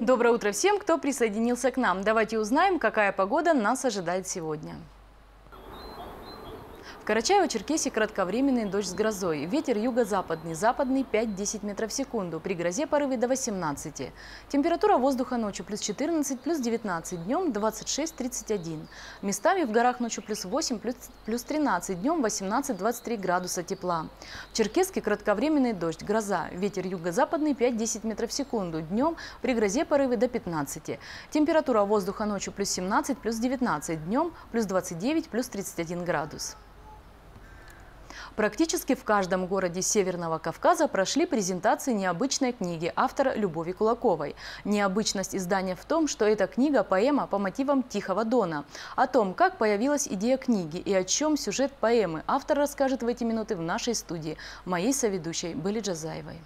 Доброе утро всем, кто присоединился к нам. Давайте узнаем, какая погода нас ожидает сегодня. Карачаево-Черкесии Кратковременный дождь с грозой. Ветер юго-западный, западный 5-10 метров в секунду. При грозе порывы до 18. Температура воздуха ночью плюс 14, плюс 19, днем 26-31. Местами в горах ночью плюс 8, плюс, плюс 13, днем 18-23 градуса тепла. В Черкеске кратковременный дождь, гроза. Ветер юго-западный 5-10 метров в секунду. Днем при грозе порывы до 15. Температура воздуха ночью плюс 17, плюс 19, днем плюс 29, плюс 31 градус. Практически в каждом городе Северного Кавказа прошли презентации необычной книги автора Любови Кулаковой. Необычность издания в том, что эта книга – поэма по мотивам Тихого Дона. О том, как появилась идея книги и о чем сюжет поэмы, автор расскажет в эти минуты в нашей студии. Моей соведущей были Джазаевой.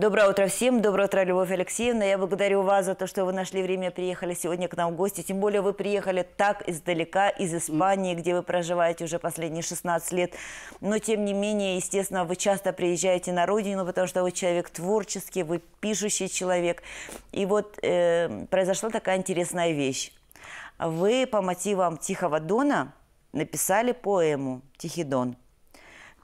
Доброе утро всем. Доброе утро, Любовь Алексеевна. Я благодарю вас за то, что вы нашли время, приехали сегодня к нам в гости. Тем более вы приехали так издалека, из Испании, где вы проживаете уже последние 16 лет. Но тем не менее, естественно, вы часто приезжаете на родину, потому что вы человек творческий, вы пишущий человек. И вот э, произошла такая интересная вещь. Вы по мотивам Тихого Дона написали поэму «Тихий Дон».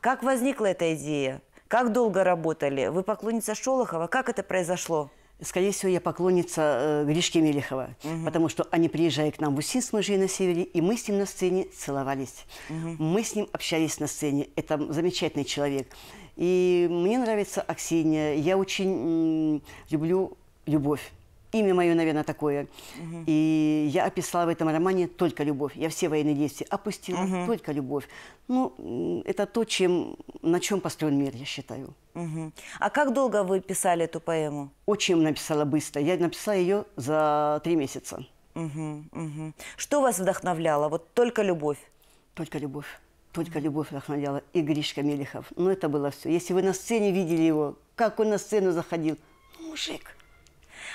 Как возникла эта идея? Как долго работали? Вы поклонница Шолохова? Как это произошло? Скорее всего, я поклонница э, Гришки Мелехова, угу. потому что они приезжали к нам в Усинск, мы жили на севере, и мы с ним на сцене целовались. Угу. Мы с ним общались на сцене. Это замечательный человек. И мне нравится Аксинья. Я очень люблю любовь имя мое, наверное, такое. Угу. И я описала в этом романе только любовь. Я все военные действия опустила, угу. только любовь. Ну, это то, чем, на чем построен мир, я считаю. Угу. А как долго вы писали эту поэму? Очень написала быстро. Я написала ее за три месяца. Угу, угу. Что вас вдохновляло? Вот только любовь? Только любовь. Только любовь вдохновляла. И Гришка Мелехов. Ну, это было все. Если вы на сцене видели его, как он на сцену заходил. Ну, мужик,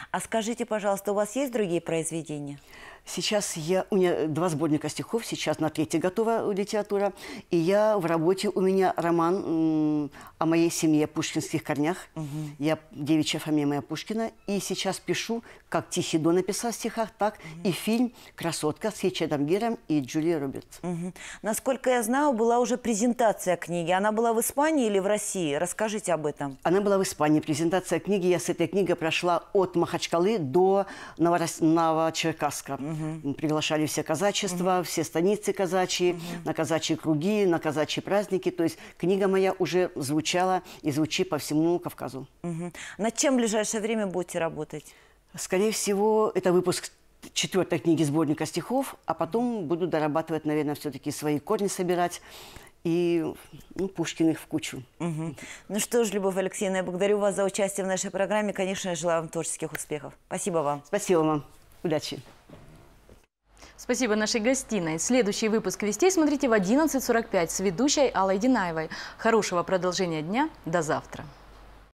а скажите, пожалуйста, у вас есть другие произведения? Сейчас я... У меня два сборника стихов, сейчас на третьей готова литература. И я в работе... У меня роман о моей семье, о пушкинских корнях. Угу. Я девичья фамилия моя Пушкина. И сейчас пишу, как Тихий Дон написал в стихах, так угу. и фильм «Красотка» с Ричардом Гиром и Джулией Робертс. Угу. Насколько я знаю, была уже презентация книги. Она была в Испании или в России? Расскажите об этом. Она была в Испании. Презентация книги. Я с этой книгой прошла от Махачкалы до Новорос... Новочеркасска. Угу Угу. Приглашали все казачества, угу. все станицы казачьи, угу. на казачьи круги, на казачьи праздники. То есть книга моя уже звучала и звучит по всему Кавказу. Угу. Над чем в ближайшее время будете работать? Скорее всего, это выпуск четвертой книги сборника стихов, а потом буду дорабатывать, наверное, все-таки свои корни собирать и ну, Пушкиных в кучу. Угу. Ну что ж, Любовь Алексеевна, я благодарю вас за участие в нашей программе. Конечно, я желаю вам творческих успехов. Спасибо вам. Спасибо вам. Удачи. Спасибо нашей гостиной. Следующий выпуск «Вестей» смотрите в 11.45 с ведущей Аллой Динаевой. Хорошего продолжения дня. До завтра.